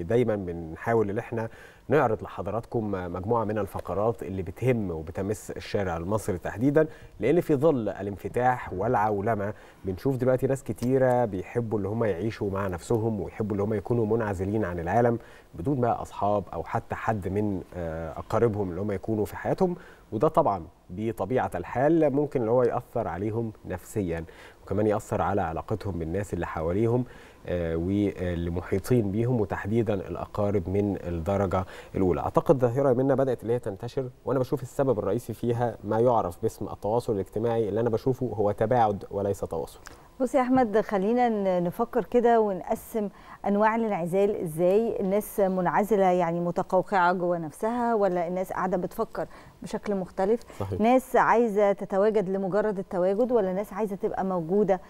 دايما بنحاول ان احنا نعرض لحضراتكم مجموعه من الفقرات اللي بتهم وبتمس الشارع المصري تحديدا لان في ظل الانفتاح والعولمه بنشوف دلوقتي ناس كتيره بيحبوا اللي هم يعيشوا مع نفسهم ويحبوا اللي هم يكونوا منعزلين عن العالم بدون بقى اصحاب او حتى حد من آه، اقاربهم اللي هم يكونوا في حياتهم وده طبعا بطبيعه الحال ممكن اللي هو ياثر عليهم نفسيا وكمان ياثر على علاقتهم بالناس اللي حواليهم آه، والمحيطين بيهم وتحديدا الاقارب من الدرجه الاولى اعتقد ظاهره منا بدات اللي هي تنتشر وانا بشوف السبب الرئيسي فيها ما يعرف باسم التواصل الاجتماعي اللي انا بشوفه هو تباعد وليس تواصل بص يا احمد خلينا نفكر كده ونقسم انواع الانعزال ازاي الناس منعزله يعني متقوقعه جوه نفسها ولا الناس قاعده بتفكر بشكل مختلف صحيح. ناس عايزه تتواجد لمجرد التواجد ولا ناس عايزه تبقى موجوده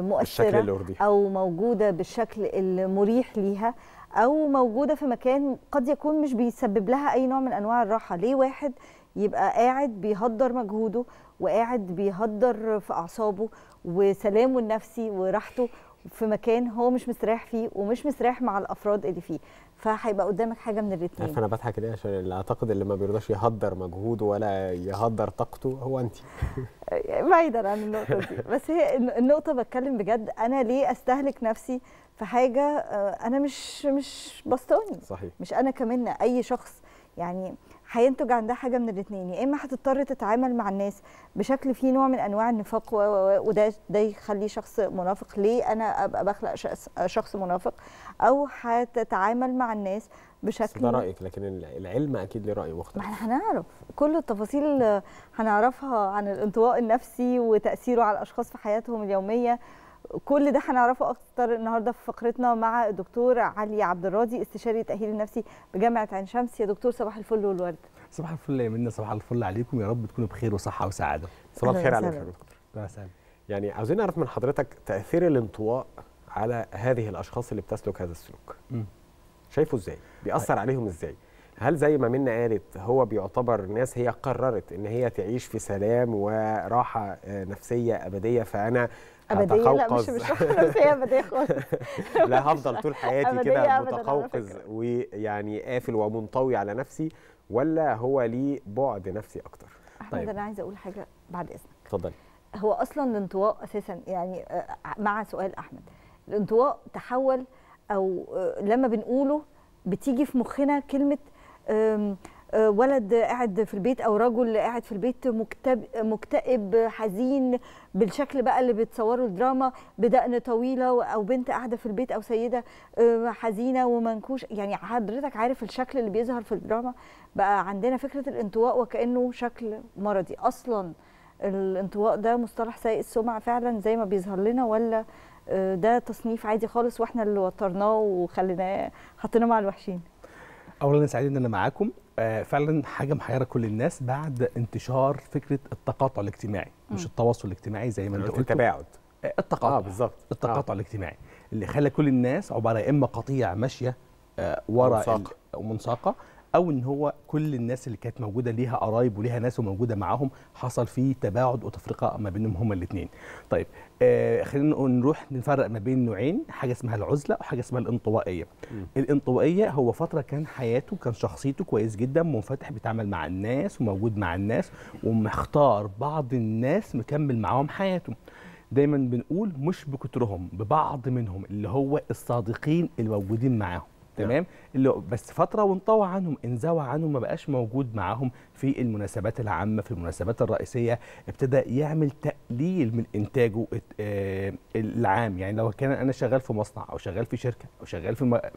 مؤثره او موجوده بالشكل المريح ليها او موجوده في مكان قد يكون مش بيسبب لها اي نوع من انواع الراحه ليه واحد يبقى قاعد بيهدر مجهوده وقاعد بيهدر في اعصابه وسلامه النفسي وراحته في مكان هو مش مستريح فيه ومش مستريح مع الافراد اللي فيه فهيبقى قدامك حاجه من الاثنين عارفه انا بضحك ليه عشان اللي اعتقد اللي ما بيرضاش يهدر مجهوده ولا يهدر طاقته هو انت بعيدا عن النقطه دي بس هي النقطه بتكلم بجد انا ليه استهلك نفسي في حاجه آه، انا مش مش بسطاني صحيح مش انا كمان اي شخص يعني هينتج عندها حاجه من الاثنين يا اما هتضطر تتعامل مع الناس بشكل فيه نوع من انواع النفاق وده ده يخليه شخص منافق ليه انا ابقى بخلق شخص منافق او هتتعامل مع الناس بشكل ده رايك لكن العلم اكيد ليه راي مختلف ما احنا هنعرف كل التفاصيل هنعرفها عن الانطواء النفسي وتاثيره على الاشخاص في حياتهم اليوميه كل ده هنعرفه اكتر النهارده في فقرتنا مع الدكتور علي عبد الراضي استشاري التاهيل النفسي بجامعه عين شمس يا دكتور صباح الفل والورد صباح الفل يا منى صباح الفل عليكم يا رب تكونوا بخير وصحه وسعاده صباح الخير عليك يا دكتور يعني عاوزين نعرف من حضرتك تاثير الانطواء على هذه الاشخاص اللي بتسلك هذا السلوك م. شايفه ازاي بيأثر طيب. عليهم ازاي هل زي ما منا قالت هو بيعتبر ناس هي قررت ان هي تعيش في سلام وراحه آه، نفسيه ابديه فانا ابديه لا مش مش نفسيه ابديه خالص لا هفضل طول حياتي كده متقوقظ ويعني قافل ومنطوي على نفسي ولا هو ليه بعد نفسي اكتر احمد طيب. انا عايزه اقول حاجه بعد اذنك اتفضلي هو اصلا الانطواء اساسا يعني آه، آه، مع سؤال احمد الانطواء تحول او آه، لما بنقوله بتيجي في مخنا كلمه ولد قاعد في البيت او رجل قاعد في البيت مكتئب مكتئب حزين بالشكل بقى اللي بتصوره الدراما بدقن طويله او بنت قاعده في البيت او سيده آه، حزينه ومنكوش يعني حضرتك عارف الشكل اللي بيظهر في الدراما بقى عندنا فكره الانطواء وكانه شكل مرضي اصلا الانطواء ده مصطلح سيء السمعه فعلا زي ما بيظهر لنا ولا آه، ده تصنيف عادي خالص واحنا اللي وترناه وخليناه حطيناه مع الوحشين اولا سعيد ان انا معاكم آه، فعلا حاجه محيره كل الناس بعد انتشار فكره التقاطع الاجتماعي م. مش التواصل الاجتماعي زي ما انت قلت التباعد آه، التقاطع آه بالظبط التقاطع آه. الاجتماعي اللي خلى كل الناس عباره يا اما قطيع ماشيه آه، ورا منساقه ومنساقه او ان هو كل الناس اللي كانت موجوده ليها قرايب وليها ناس وموجوده معاهم حصل فيه تباعد وتفرقه ما بينهم هما الاثنين طيب آه خلينا نروح نفرق ما بين نوعين حاجه اسمها العزله وحاجه اسمها الانطوائيه م. الانطوائيه هو فتره كان حياته كان شخصيته كويس جدا منفتح بيتعامل مع الناس وموجود مع الناس ومختار بعض الناس مكمل معاهم حياته دايما بنقول مش بكترهم ببعض منهم اللي هو الصادقين الموجودين معاهم تمام اللي بس فتره وانطوى عنهم انزوى عنهم ما بقاش موجود معاهم في المناسبات العامه في المناسبات الرئيسيه ابتدى يعمل تقليل من انتاجه آه، العام يعني لو كان انا شغال في مصنع او شغال في شركه او شغال في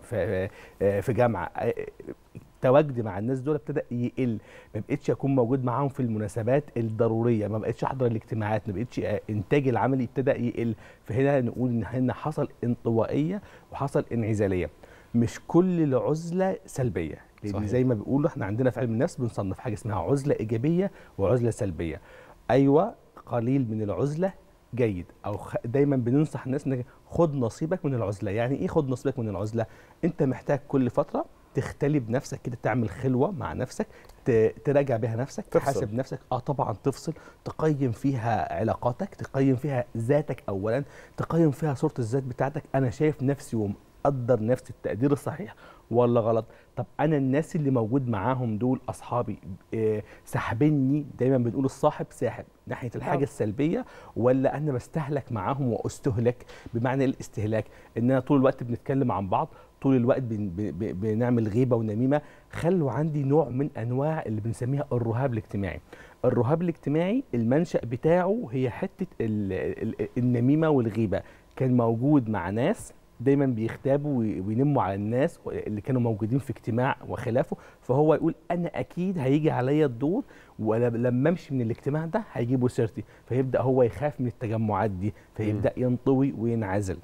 آه، في جامعه آه، تواجدي مع الناس دول ابتدى يقل ما بقتش اكون موجود معاهم في المناسبات الضروريه ما بقتش احضر الاجتماعات ما بقتش انتاجي العملي ابتدى يقل فهنا نقول ان حصل انطوائيه وحصل انعزاليه مش كل العزله سلبيه لان صحيح. زي ما بيقولوا احنا عندنا في علم النفس بنصنف حاجه اسمها عزله ايجابيه وعزله سلبيه ايوه قليل من العزله جيد او دايما بننصح الناس انك خد نصيبك من العزله يعني ايه خد نصيبك من العزله انت محتاج كل فتره تختلي بنفسك كده تعمل خلوه مع نفسك تراجع بها نفسك تفصل. تحاسب نفسك اه طبعا تفصل تقيم فيها علاقاتك تقيم فيها ذاتك اولا تقيم فيها صوره الذات بتاعتك انا شايف نفسي قدر نفسي التقدير الصحيح ولا غلط طب انا الناس اللي موجود معاهم دول اصحابي آه، ساحبني دايما بنقول الصاحب ساحب ناحيه الحاجه آه. السلبيه ولا انا بستهلك معاهم واستهلك بمعنى الاستهلاك ان انا طول الوقت بنتكلم عن بعض طول الوقت بن بنعمل غيبه ونميمه خلوا عندي نوع من انواع اللي بنسميها الرهاب الاجتماعي الرهاب الاجتماعي المنشا بتاعه هي حته النميمه والغيبه كان موجود مع ناس دايما بيختابوا وينموا على الناس اللي كانوا موجودين في اجتماع وخلافه فهو يقول انا اكيد هيجي عليا الدور ولما امشي من الاجتماع ده هيجيبوا سيرتي فيبدا هو يخاف من التجمعات دي فيبدا ينطوي وينعزل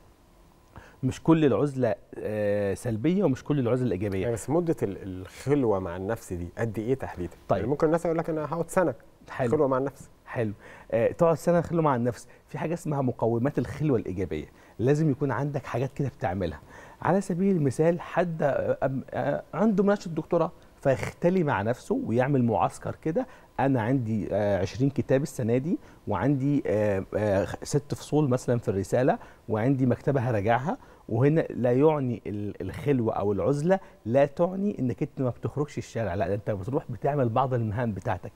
مش كل العزله آه، سلبيه ومش كل العزله ايجابيه يعني بس مده الخلوه مع النفس دي قد ايه تحديدا يعني طيب ممكن الناس يقول لك انا هقعد سنه حلو. خلوه مع النفس حلو آه تقعد سنه خلوه مع النفس في حاجه اسمها مقومات الخلوه الايجابيه لازم يكون عندك حاجات كده بتعملها على سبيل المثال حد عنده مناقشه دكتوراه فيختلي مع نفسه ويعمل معسكر كده انا عندي 20 آه، كتاب السنه دي وعندي آه، آه، ست فصول مثلا في الرساله وعندي مكتبه هراجعها وهنا لا يعني الخلوه او العزله لا تعني انك انت ما بتخرجش الشارع لا انت بتروح بتعمل بعض المهام بتاعتك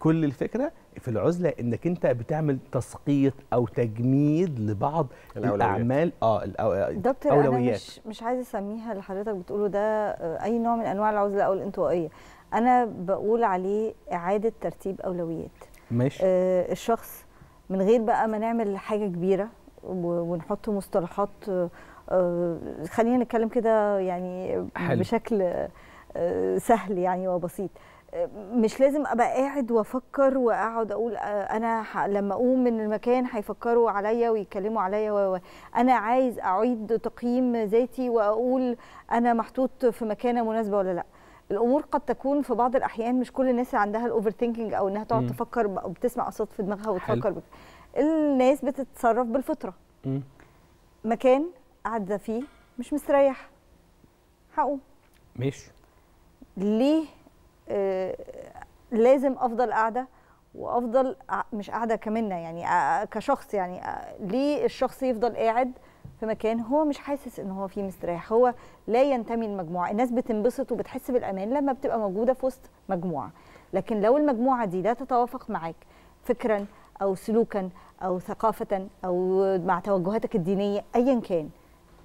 كل الفكره في العزله انك انت بتعمل تسقيط او تجميد لبعض الأولويات. الاعمال اه الاولويات آه، دكتور أولويات. انا مش مش عايزه اسميها اللي حضرتك بتقوله ده آه، اي نوع من انواع العزله او الانطوائيه انا بقول عليه اعاده ترتيب اولويات ماشي آه الشخص من غير بقى ما نعمل حاجه كبيره ونحط مصطلحات آه،, آه خلينا نتكلم كده يعني حل. بشكل آه سهل يعني وبسيط مش لازم ابقى قاعد وافكر واقعد اقول آه، انا لما اقوم من المكان هيفكروا عليا ويتكلموا عليا و... انا عايز اعيد تقييم ذاتي واقول انا محطوط في مكانه مناسبه ولا لا الامور قد تكون في بعض الاحيان مش كل الناس عندها الاوفر ثينكينج او انها تقعد تفكر وبتسمع اصوات في دماغها وتفكر بك. الناس بتتصرف بالفطره مم. مكان قاعده فيه مش مستريح هقوم ماشي ليه آه، لازم افضل قاعده وافضل مش قاعده كمنا يعني آه، آه، كشخص يعني ليه الشخص يفضل قاعد في مكان هو مش حاسس ان هو فيه مستريح هو لا ينتمي لمجموعه الناس بتنبسط وبتحس بالامان لما بتبقى موجوده في وسط مجموعه لكن لو المجموعه دي لا تتوافق معاك فكرا او سلوكا او ثقافه او مع توجهاتك الدينيه ايا كان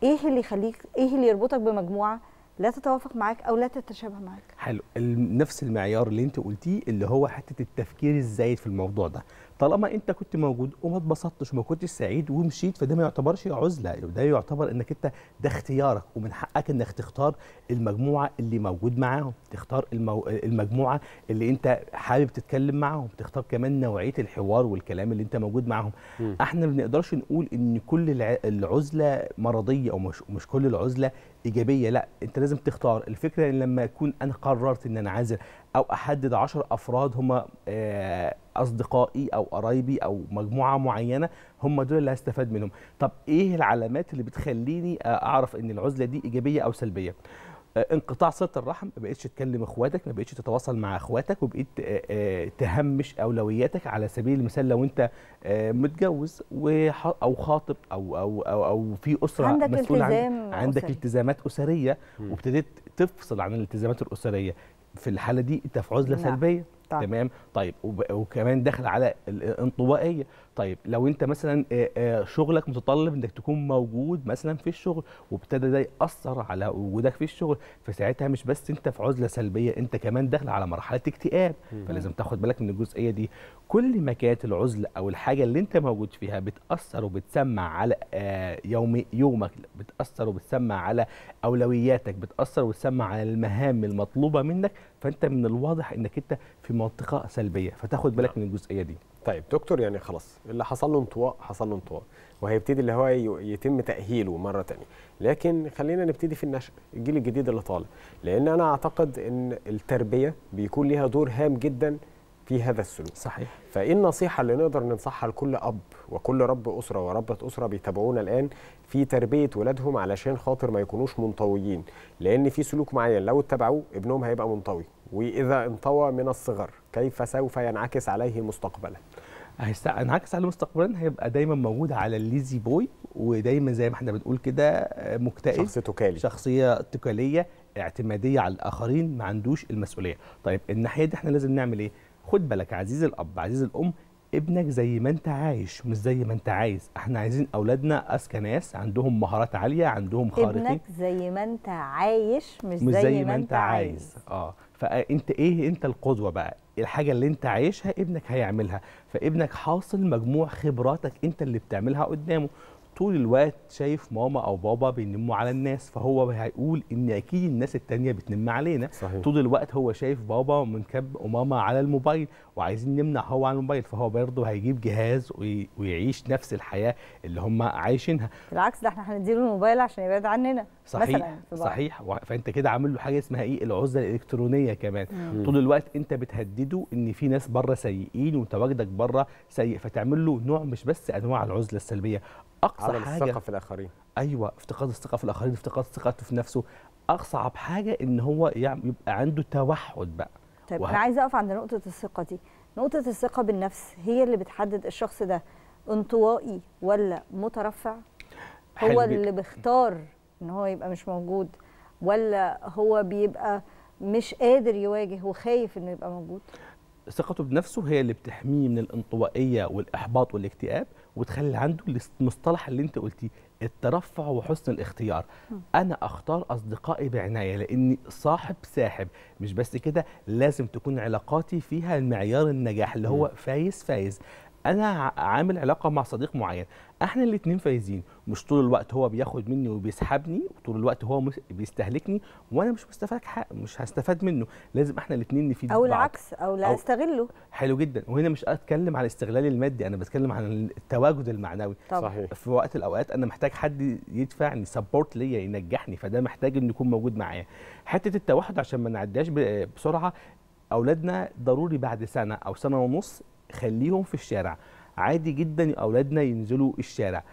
ايه اللي يخليك ايه اللي يربطك بمجموعه لا تتوافق معاك او لا تتشابه معاك حلو نفس المعيار اللي انت قلتيه اللي هو حته التفكير الزايد في الموضوع ده طالما انت كنت موجود وما اتبسطتش وما كنتش سعيد ومشيت فده ما يعتبرش عزله ده يعتبر انك انت ده اختيارك ومن حقك انك تختار المجموعه اللي موجود معاهم تختار المو... المجموعه اللي انت حابب تتكلم معاهم تختار كمان نوعيه الحوار والكلام اللي انت موجود معاهم م. احنا ما بنقدرش نقول ان كل العزله مرضيه او مش, مش كل العزله ايجابيه لا انت لازم تختار الفكره ان لما اكون انا قررت ان انا عازل او احدد 10 افراد هم آه، اصدقائي او قرايبي او مجموعه معينه هم دول اللي هستفاد منهم طب ايه العلامات اللي بتخليني آه، اعرف ان العزله دي ايجابيه او سلبيه آه، انقطاع صله الرحم ما بقتش تكلم اخواتك ما بقتش تتواصل مع اخواتك وبقيت تهمش اولوياتك على سبيل المثال لو انت متجوز او خاطب او او او, أو في اسره عندك مسؤول التزام عن عندك التزامات اسريه وابتديت تفصل عن الالتزامات الاسريه في الحاله دي انت عزله لا نعم. سلبيه طيب. تمام طيب وكمان داخل على الانطوائيه طيب لو انت مثلا شغلك متطلب انك تكون موجود مثلا في الشغل وابتدى ده ياثر على وجودك في الشغل فساعتها مش بس انت في عزله سلبيه انت كمان داخل على مرحله اكتئاب فلازم تاخد بالك من الجزئيه دي كل ما كانت العزله او الحاجه اللي انت موجود فيها بتاثر وبتسمع على يوم يومك بتاثر وبتسمع على اولوياتك بتاثر وبتسمع على المهام المطلوبه منك فانت من الواضح انك انت في منطقه سلبيه فتاخد بالك نعم. من الجزئيه دي طيب دكتور يعني خلاص اللي حصل له انطواء حصل له انطواء وهيبتدي اللي هو يتم تاهيله مره ثانيه لكن خلينا نبتدي في النشأ الجيل الجديد اللي طالع لان انا اعتقد ان التربيه بيكون ليها دور هام جدا في هذا السلوك صحيح فايه النصيحه اللي نقدر ننصحها لكل اب وكل رب اسره وربه اسره بيتابعونا الان في تربيه ولادهم علشان خاطر ما يكونوش منطويين لان في سلوك معين لو اتبعوه ابنهم هيبقى منطوي وإذا انطوى من الصغر كيف سوف ينعكس عليه مستقبلا؟ هينعكس عليه مستقبلا هيبقى دايما موجود على الليزي بوي ودايما زي ما احنا بنقول كده آه، مكتئب شخص تكالي شخصيه تكاليه اعتماديه على الاخرين ما عندوش المسؤوليه طيب الناحيه دي احنا لازم نعمل ايه خد بالك عزيز الاب عزيز الام ابنك زي ما انت عايش مش زي ما انت عايز احنا عايزين اولادنا اذكى ناس عندهم مهارات عاليه عندهم خارقين ابنك زي ما انت عايش مش, مش زي, زي ما انت عايز, عايز. اه فانت ايه انت القدوه بقى الحاجه اللي انت عايشها ابنك هيعملها فابنك حاصل مجموع خبراتك انت اللي بتعملها قدامه طول الوقت شايف ماما او بابا بينموا على الناس فهو هيقول ان اكيد الناس التانية بتنم علينا صحيح. طول الوقت هو شايف بابا منكب وماما على الموبايل وعايزين نمنع هو على الموبايل فهو برضه هيجيب جهاز ويعيش نفس الحياه اللي هم عايشينها بالعكس ده احنا هنديله الموبايل عشان يبعد عننا صحيح مثلا صحيح فانت كده عامل له حاجه اسمها ايه العزله الالكترونيه كمان مم. طول الوقت انت بتهدده ان في ناس بره سيئين وتواجدك بره سيء فتعمل له نوع مش بس انواع العزله السلبيه اقصى عدم حاجه الثقه في الاخرين ايوه افتقاد الثقه في الاخرين افتقاد ثقته في نفسه اصعب حاجه ان هو يعني يبقى عنده توحد بقى طيب وه... انا عايزه اقف عند نقطه الثقه دي نقطه الثقه بالنفس هي اللي بتحدد الشخص ده انطوائي ولا مترفع هو اللي بيختار ان هو يبقى مش موجود ولا هو بيبقى مش قادر يواجه وخايف انه يبقى موجود ثقته بنفسه هي اللي بتحميه من الانطوائيه والاحباط والاكتئاب وتخلي عنده المصطلح اللي انت قلتيه الترفع وحسن الاختيار م. انا اختار اصدقائي بعنايه لاني صاحب ساحب مش بس كده لازم تكون علاقاتي فيها المعيار النجاح اللي هو فايز فايز انا عامل علاقه مع صديق معين احنا الاثنين فايزين مش طول الوقت هو بياخد مني وبيسحبني وطول الوقت هو مش بيستهلكني وانا مش مستفاد حق مش هستفاد منه لازم احنا الاثنين نفيد او بعض. العكس او لا أو استغله حلو جدا وهنا مش اتكلم عن الاستغلال المادي انا بتكلم عن التواجد المعنوي صحيح في وقت الاوقات انا محتاج حد يدفعني سبورت ليا ينجحني فده محتاج انه يكون موجود معايا حته التوحد عشان ما نعديهاش بسرعه اولادنا ضروري بعد سنه او سنه ونص خليهم في الشارع عادي جدا اولادنا ينزلوا الشارع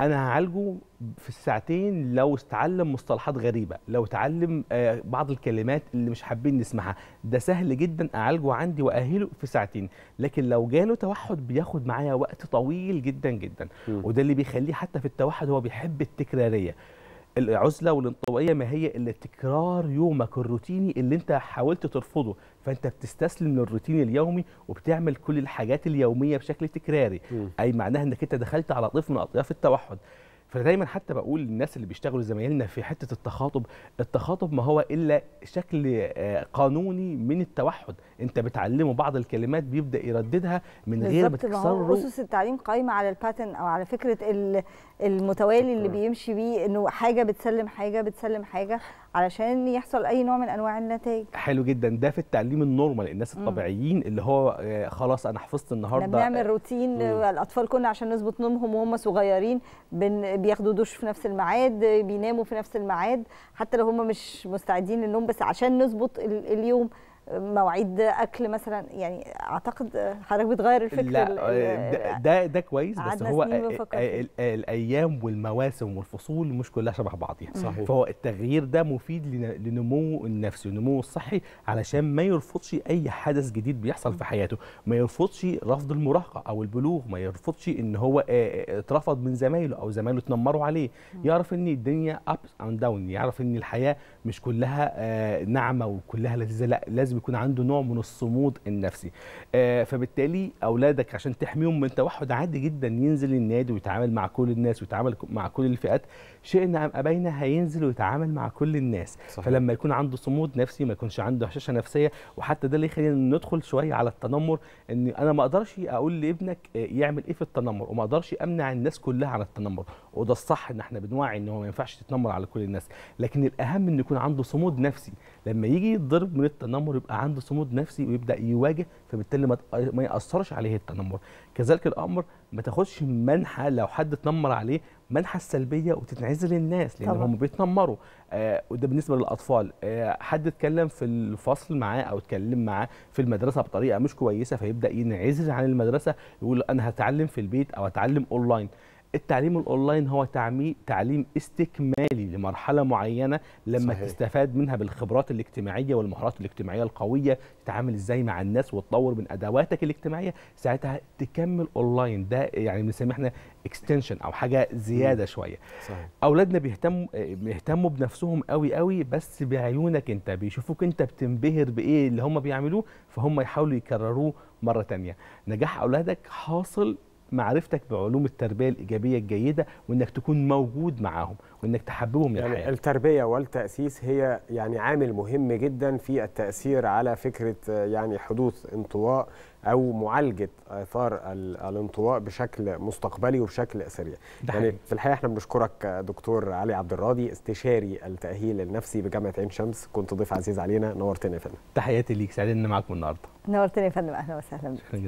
انا هعالجه في الساعتين لو اتعلم مصطلحات غريبه لو اتعلم آه، بعض الكلمات اللي مش حابين نسمعها ده سهل جدا اعالجه عندي واهله في ساعتين لكن لو جاله توحد بياخد معايا وقت طويل جدا جدا م. وده اللي بيخليه حتى في التوحد هو بيحب التكراريه العزله والانطوائيه ما هي الا تكرار يومك الروتيني اللي انت حاولت ترفضه فانت بتستسلم للروتين اليومي وبتعمل كل الحاجات اليوميه بشكل تكراري م. اي معناها انك انت دخلت على طيف من اطياف التوحد فدايما حتى بقول للناس اللي بيشتغلوا زمايلنا في حته التخاطب التخاطب ما هو الا شكل آه، قانوني من التوحد انت بتعلمه بعض الكلمات بيبدا يرددها من غير ما تكسره اسس التعليم قايمه على الباترن او على فكره المتوالي اللي بيمشي بيه انه حاجه بتسلم حاجه بتسلم حاجه علشان يحصل اي نوع من انواع النتائج حلو جدا ده في التعليم النورمال الناس الطبيعيين اللي هو آه، خلاص انا حفظت النهارده بنعمل روتين الاطفال كنا عشان نظبط نومهم وهم صغيرين بياخدوا دوش في نفس الميعاد بيناموا في نفس الميعاد حتى لو هم مش مستعدين للنوم بس عشان نظبط اليوم مواعيد اكل مثلا يعني اعتقد حضرتك بتغير الفكر لا آه، ده ده كويس بس هو آه، آه، الايام والمواسم والفصول مش كلها شبه بعضيها صحيح فهو التغيير ده مفيد لنمو النفسي والنمو الصحي علشان ما يرفضش اي حدث جديد بيحصل في حياته ما يرفضش رفض المراهقه او البلوغ ما يرفضش ان هو اترفض من زمايله او زمايله اتنمروا عليه يعرف ان الدنيا اب اند داون يعرف ان الحياه مش كلها ناعمه وكلها لذيذه لا لازم يكون عنده نوع من الصمود النفسي آه، فبالتالي اولادك عشان تحميهم من توحد عادي جدا ينزل النادي ويتعامل مع كل الناس ويتعامل مع كل الفئات شئنا ام ابينا هينزل ويتعامل مع كل الناس صحيح. فلما يكون عنده صمود نفسي ما يكونش عنده هشاشه نفسيه وحتى ده اللي يخلينا ندخل شويه على التنمر ان انا ما اقدرش اقول لابنك آه، يعمل ايه في التنمر وما اقدرش امنع الناس كلها عن التنمر وده الصح ان احنا بنوعي ان هو ما ينفعش تتنمر على كل الناس لكن الاهم ان يكون عنده صمود نفسي لما يجي يتضرب من التنمر يبقى عنده صمود نفسي ويبدا يواجه فبالتالي ما ياثرش عليه التنمر كذلك الامر ما تاخدش منحى لو حد اتنمر عليه منحى السلبيه وتتنعزل الناس لان هم بيتنمروا آه وده بالنسبه للاطفال آه حد اتكلم في الفصل معاه او اتكلم معاه في المدرسه بطريقه مش كويسه فيبدا ينعزل عن المدرسه يقول انا هتعلم في البيت او هتعلم اونلاين التعليم الاونلاين هو تعميم تعليم استكمالي لمرحله معينه لما صحيح. تستفاد منها بالخبرات الاجتماعيه والمهارات الاجتماعيه القويه تتعامل ازاي مع الناس وتطور من ادواتك الاجتماعيه ساعتها تكمل اونلاين ده يعني بنسميه احنا اكستنشن او حاجه زياده شويه صحيح. اولادنا بيهتموا بيهتموا بنفسهم قوي قوي بس بعيونك انت بيشوفوك انت بتنبهر بايه اللي هم بيعملوه فهم يحاولوا يكرروه مره تانية نجاح اولادك حاصل معرفتك بعلوم التربيه الايجابيه الجيده وانك تكون موجود معاهم وانك تحببهم يعني للحياه التربيه والتاسيس هي يعني عامل مهم جدا في التاثير على فكره يعني حدوث انطواء او معالجه اثار الانطواء بشكل مستقبلي وبشكل سريع يعني في الحقيقه احنا بنشكرك دكتور علي عبد الراضي استشاري التاهيل النفسي بجامعه عين شمس كنت ضيف عزيز علينا نورتنا يا فندم تحياتي ليك سعيد ان معاكم النهارده نورتنا يا فندم اهلا وسهلا